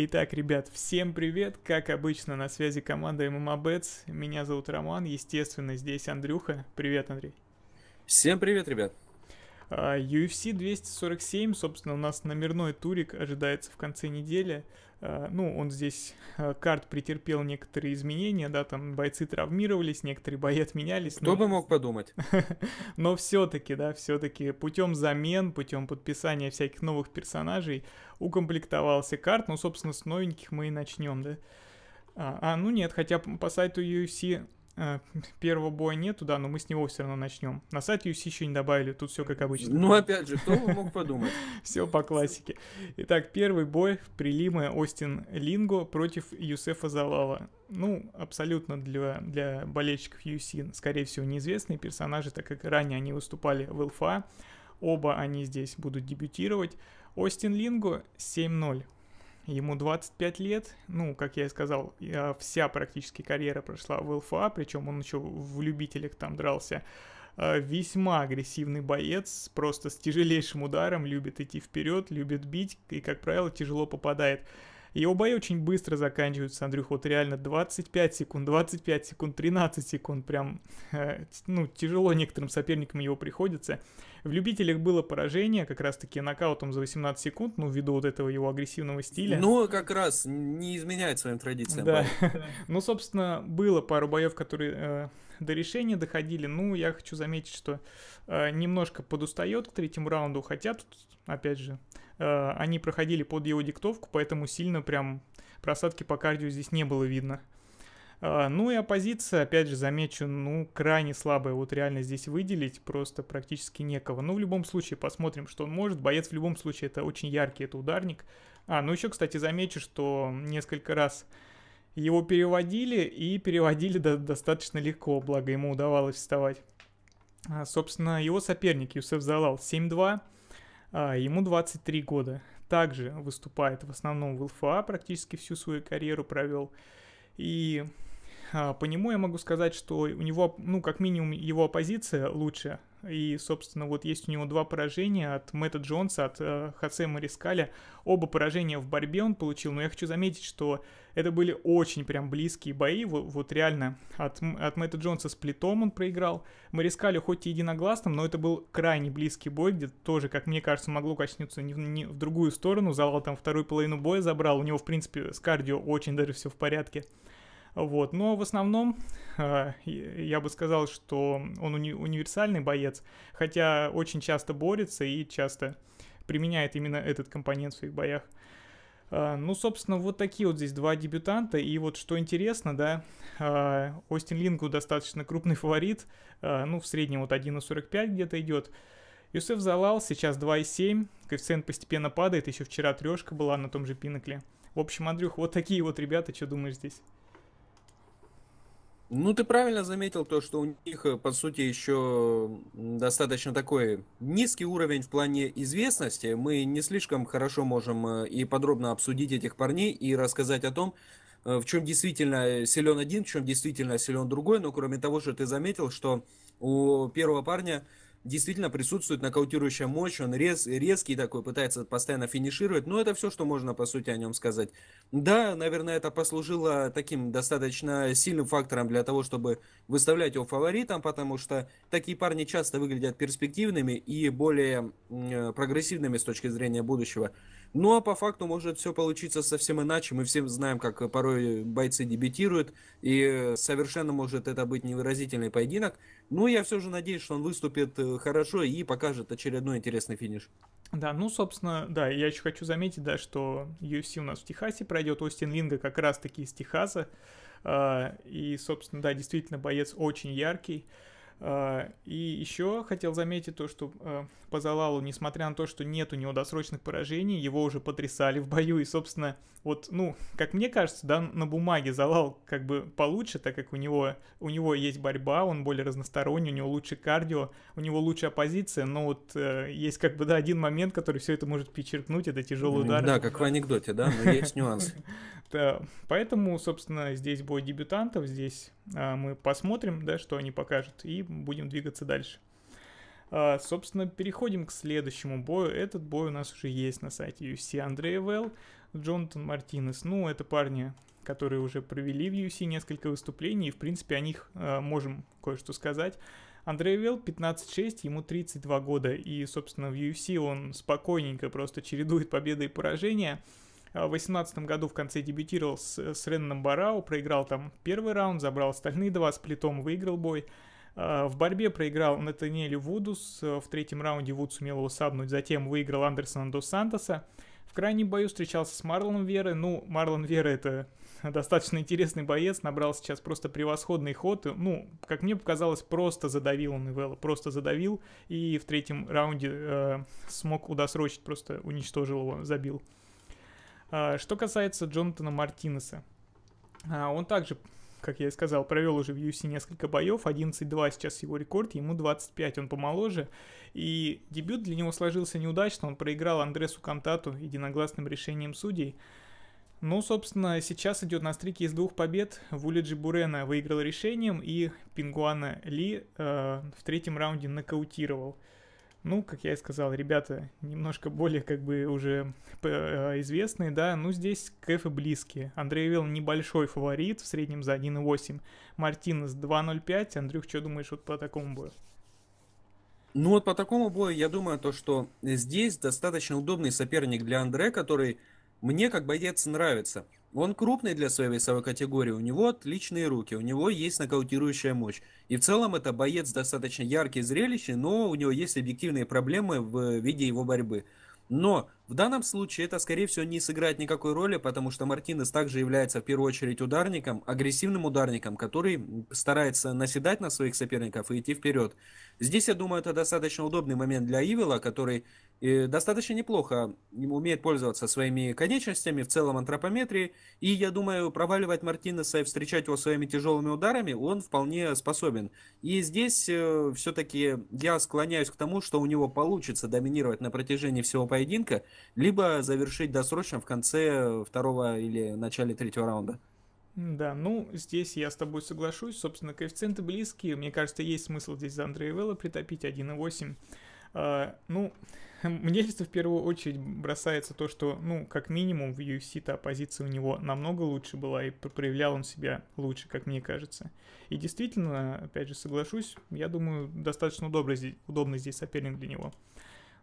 Итак, ребят, всем привет! Как обычно, на связи команда ММАБЭЦ. Меня зовут Роман, естественно, здесь Андрюха. Привет, Андрей. Всем привет, ребят! А, UFC 247, собственно, у нас номерной турик ожидается в конце недели. А, ну, он здесь, а, карт претерпел некоторые изменения, да, там бойцы травмировались, некоторые бои отменялись. Кто но... бы мог подумать? Но все-таки, да, все-таки путем замен, путем подписания всяких новых персонажей укомплектовался карт. Ну, собственно, с новеньких мы и начнем, да. А, ну нет, хотя по сайту UFC Э, первого боя нету, да, но мы с него все равно начнем. На сайте UFC еще не добавили, тут все как обычно. Ну, опять же, кто мог подумать? Все по классике. Итак, первый бой в прилимы Остин Линго против Юсефа Залава. Ну, абсолютно для, для болельщиков UFC, скорее всего, неизвестные персонажи, так как ранее они выступали в ЛФА. Оба они здесь будут дебютировать. Остин Линго 7-0 ему 25 лет, ну, как я и сказал, вся практически карьера прошла в ЛФА, причем он еще в любителях там дрался. А, весьма агрессивный боец, просто с тяжелейшим ударом, любит идти вперед, любит бить и, как правило, тяжело попадает. Его бои очень быстро заканчиваются, Андрюх, вот реально 25 секунд, 25 секунд, 13 секунд, прям, э, ну, тяжело некоторым соперникам его приходится. В любителях было поражение, как раз-таки нокаутом за 18 секунд, ну, ввиду вот этого его агрессивного стиля. Ну, как раз не изменяет своим традициям. Да, ну, собственно, было пару боев, которые э, до решения доходили. Ну, я хочу заметить, что э, немножко подустает к третьему раунду, хотя тут, опять же, э, они проходили под его диктовку, поэтому сильно прям просадки по кардио здесь не было видно. Э, ну и оппозиция, опять же, замечу, ну, крайне слабая. Вот реально здесь выделить просто практически некого. Ну, в любом случае, посмотрим, что он может. Боец в любом случае это очень яркий, это ударник. А, ну еще, кстати, замечу, что несколько раз его переводили и переводили до- достаточно легко, благо ему удавалось вставать. А, собственно, его соперник Юсеф Залал 7-2, а, ему 23 года. Также выступает в основном в ЛФА, практически всю свою карьеру провел. И а, по нему я могу сказать, что у него, ну, как минимум, его оппозиция лучше, и, собственно, вот есть у него два поражения от Мэтта Джонса, от э, Хосе Марискаля. Оба поражения в борьбе он получил, но я хочу заметить, что это были очень прям близкие бои, вот, вот реально. От, от Мэтта Джонса с плитом он проиграл. Марискалю хоть и единогласным, но это был крайне близкий бой, где тоже, как мне кажется, могло качнуться не в, не в другую сторону. Залал там вторую половину боя забрал, у него, в принципе, с кардио очень даже все в порядке. Вот. Но в основном а, я бы сказал, что он уни универсальный боец, хотя очень часто борется и часто применяет именно этот компонент в своих боях. А, ну, собственно, вот такие вот здесь два дебютанта. И вот что интересно, да, а, Остин Лингу достаточно крупный фаворит. Ну, в среднем вот 1,45 где-то идет. Юсеф Залал сейчас 2,7. Коэффициент постепенно падает. Еще вчера трешка была на том же Пинакле. В общем, Андрюх, вот такие вот ребята. Что думаешь здесь? Ну, ты правильно заметил то, что у них, э, по сути, еще достаточно такой низкий уровень в плане известности. Мы не слишком хорошо можем э, и подробно обсудить этих парней и рассказать о том, э, в чем действительно силен один, в чем действительно силен другой. Но кроме того, что ты заметил, что у первого парня действительно присутствует нокаутирующая мощь, он рез, резкий такой, пытается постоянно финишировать, но это все, что можно по сути о нем сказать. Да, наверное, это послужило таким достаточно сильным фактором для того, чтобы выставлять его фаворитом, потому что такие парни часто выглядят перспективными и более э, прогрессивными с точки зрения будущего. Ну а по факту может все получиться совсем иначе. Мы все знаем, как э, порой э, бойцы дебютируют, и э, совершенно может это быть невыразительный поединок. Но ну, я все же надеюсь, что он выступит хорошо и покажет очередной интересный финиш. Да, ну, собственно, да, я еще хочу заметить, да, что UFC у нас в Техасе пройдет, Остин Линга как раз-таки из Техаса, а, и, собственно, да, действительно, боец очень яркий, а, и еще хотел заметить то, что а, по Залалу, несмотря на то, что нет у него досрочных поражений, его уже потрясали в бою. И, собственно, вот, ну, как мне кажется, да, на бумаге Залал как бы получше, так как у него, у него есть борьба, он более разносторонний, у него лучше кардио, у него лучше оппозиция, но вот э, есть как бы, да, один момент, который все это может перечеркнуть, это тяжелый ну удар. Да, как в анекдоте, да, но есть нюансы. Э, поэтому, собственно, здесь бой дебютантов, здесь а, мы посмотрим, да, что они покажут, и будем двигаться дальше. А, собственно, переходим к следующему бою. Этот бой у нас уже есть на сайте UFC. Андрей Вэлл, Джонатан Мартинес. Ну, это парни, которые уже провели в UFC несколько выступлений, и, в принципе, о них а, можем кое-что сказать. Андрей Вилл 15-6, ему 32 года, и, собственно, в UFC он спокойненько просто чередует победы и поражения. А в 2018 году в конце дебютировал с, с Ренном Барау, проиграл там первый раунд, забрал остальные два, с плитом выиграл бой. А, в борьбе проиграл Натаниэлю Вудус, а, в третьем раунде Вуд сумел его сабнуть, затем выиграл Андерсона Дос Сантоса. В крайнем бою встречался с Марлоном Верой ну, Марлон Вера это достаточно интересный боец, набрал сейчас просто превосходный ход, ну, как мне показалось, просто задавил он Ивелла, просто задавил, и в третьем раунде э, смог удосрочить, просто уничтожил его, забил. А, что касается Джонатана Мартинеса, а, он также, как я и сказал, провел уже в UFC несколько боев, 11-2 сейчас его рекорд, ему 25, он помоложе, и дебют для него сложился неудачно, он проиграл Андресу Камтату единогласным решением судей, ну, собственно, сейчас идет на стрике из двух побед. Вулиджи Бурена выиграл решением, и Пингуана Ли э, в третьем раунде нокаутировал. Ну, как я и сказал, ребята немножко более как бы уже э, известные, да, ну здесь кэфы близкие. Андрей Вилл небольшой фаворит в среднем за 1,8. Мартинес 2,05. Андрюх, что думаешь вот по такому бою? Ну вот по такому бою я думаю то, что здесь достаточно удобный соперник для Андре, который мне как боец нравится. Он крупный для своей весовой категории, у него отличные руки, у него есть нокаутирующая мощь. И в целом это боец достаточно яркий, зрелищный, но у него есть объективные проблемы в э, виде его борьбы. Но в данном случае это, скорее всего, не сыграет никакой роли, потому что Мартинес также является в первую очередь ударником, агрессивным ударником, который старается наседать на своих соперников и идти вперед. Здесь, я думаю, это достаточно удобный момент для Ивела, который э, достаточно неплохо умеет пользоваться своими конечностями в целом антропометрии. И, я думаю, проваливать Мартинеса и встречать его своими тяжелыми ударами он вполне способен. И здесь э, все-таки я склоняюсь к тому, что у него получится доминировать на протяжении всего поединка, либо завершить досрочно в конце второго или начале третьего раунда. Да, ну, здесь я с тобой соглашусь. Собственно, коэффициенты близкие. Мне кажется, есть смысл здесь за Андреевелла притопить 1,8. Uh, а, ну, мне лично в первую очередь бросается то, что, ну, как минимум в UFC-то оппозиция у него намного лучше была, и проявлял он себя лучше, как мне кажется. И действительно, опять же, соглашусь, я думаю, достаточно удобно здесь, удобный здесь соперник для него.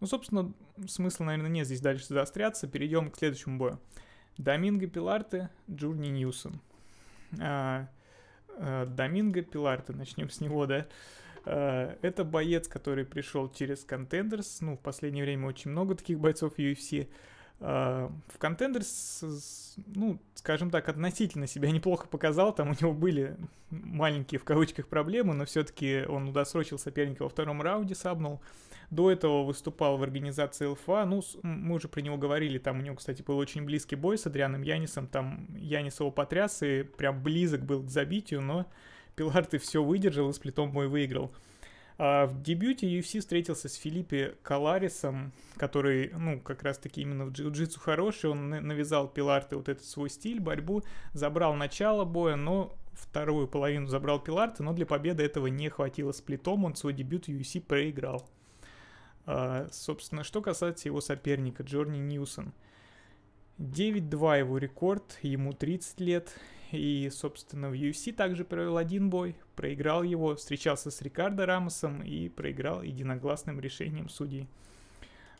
Ну, собственно, смысла, наверное, нет здесь дальше заостряться. Перейдем к следующему бою. Доминго Пиларте, Джурни Ньюсон. А, а, Доминго Пиларта, начнем с него, да. А, это боец, который пришел через контендерс. Ну, в последнее время очень много таких бойцов UFC. А, в контендер, ну, скажем так, относительно себя неплохо показал. Там у него были маленькие в кавычках проблемы, но все-таки он удосрочил соперника во втором раунде, сабнул. До этого выступал в организации ЛФА. Ну, мы уже про него говорили. Там у него, кстати, был очень близкий бой с Адрианом Янисом. Там Янис его потряс и прям близок был к забитию, но Пиларты все выдержал и с плитом мой выиграл. А в дебюте UFC встретился с Филиппе Каларисом, который, ну, как раз-таки именно в джиу-джитсу хороший. Он навязал Пиларте вот этот свой стиль, борьбу, забрал начало боя, но вторую половину забрал Пиларте, но для победы этого не хватило сплитом, он свой дебют UFC проиграл. А, собственно, что касается его соперника Джорни Ньюсон – 9-2 его рекорд, ему 30 лет. И, собственно, в UFC также провел один бой, проиграл его, встречался с Рикардо Рамосом и проиграл единогласным решением судей.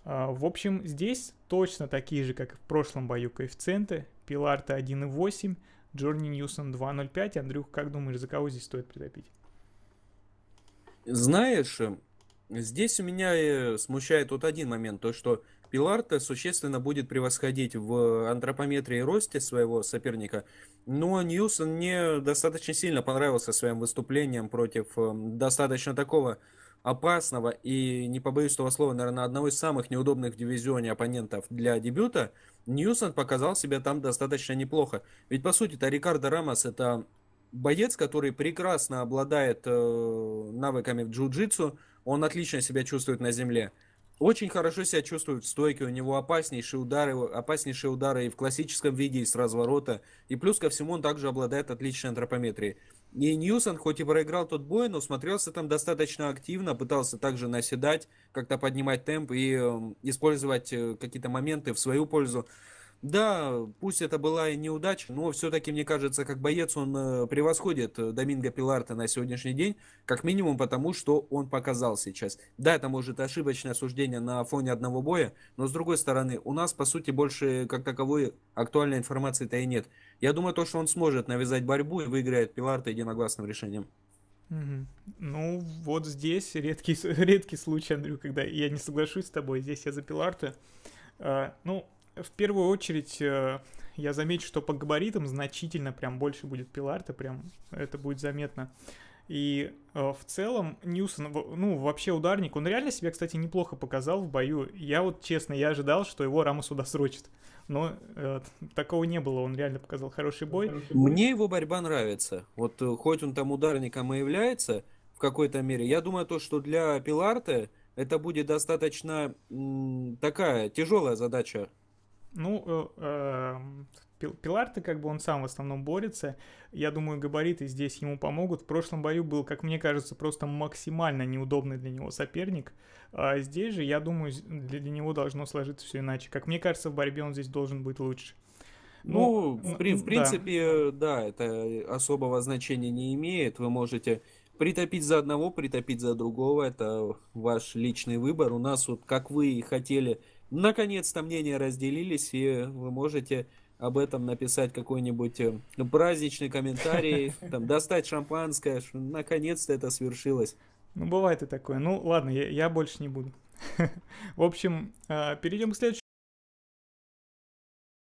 А, в общем, здесь точно такие же, как и в прошлом бою, коэффициенты. Пиларта 1.8, Джорни Ньюсон 2.05. Андрюх, как думаешь, за кого здесь стоит притопить? Знаешь, эм, Здесь у меня э, смущает вот один момент, то что Пиларта существенно будет превосходить в антропометрии росте своего соперника, но Ньюсон мне достаточно сильно понравился своим выступлением против эм, достаточно такого опасного и, не побоюсь этого слова, наверное, одного из самых неудобных в дивизионе оппонентов для дебюта, Ньюсон показал себя там достаточно неплохо. Ведь, по сути-то, Рикардо Рамос это боец, который прекрасно обладает э, навыками в джиу-джитсу, он отлично себя чувствует на земле. Очень хорошо себя чувствует в стойке, у него опаснейшие удары, опаснейшие удары и в классическом виде, и с разворота. И плюс ко всему он также обладает отличной антропометрией. И Ньюсон, хоть и проиграл тот бой, но смотрелся там достаточно активно, пытался также наседать, как-то поднимать темп и э, использовать э, какие-то моменты в свою пользу. Да, пусть это была и неудача, но все-таки, мне кажется, как боец он э, превосходит э, Доминго Пиларта на сегодняшний день, как минимум потому, что он показал сейчас. Да, это может ошибочное суждение на фоне одного боя, но с другой стороны, у нас, по сути, больше как таковой актуальной информации-то и нет. Я думаю, то, что он сможет навязать борьбу и выиграет Пиларта единогласным решением. Ну, вот здесь редкий, редкий случай, Андрю, когда я не соглашусь с тобой, здесь я за Пиларта. А, ну, в первую очередь э, я замечу, что по габаритам значительно прям больше будет Пиларта, прям это будет заметно. И э, в целом Ньюсон, ну, вообще ударник, он реально себя, кстати, неплохо показал в бою. Я вот, честно, я ожидал, что его Рамос удосрочит. Но э, такого не было, он реально показал хороший бой. Мне его борьба нравится. Вот э, хоть он там ударником и является в какой-то мере, я думаю то, что для Пиларта это будет достаточно м, такая тяжелая задача ну, э, эм, как бы он сам в основном борется. Я думаю, габариты здесь ему помогут. В прошлом бою был, как мне кажется, просто максимально неудобный для него соперник. А здесь же, я думаю, для него должно сложиться все иначе. Как мне кажется, в борьбе он здесь должен быть лучше. Ну, ну в, в принципе, да. да, это особого значения не имеет. Вы можете притопить за одного, притопить за другого. Это ваш личный выбор. У нас вот, как вы и хотели Наконец-то мнения разделились, и вы можете об этом написать какой-нибудь э, праздничный комментарий, там, достать шампанское, наконец-то это свершилось. Ну, бывает и такое. Ну, ладно, я, я больше не буду. В общем, э, перейдем к следующему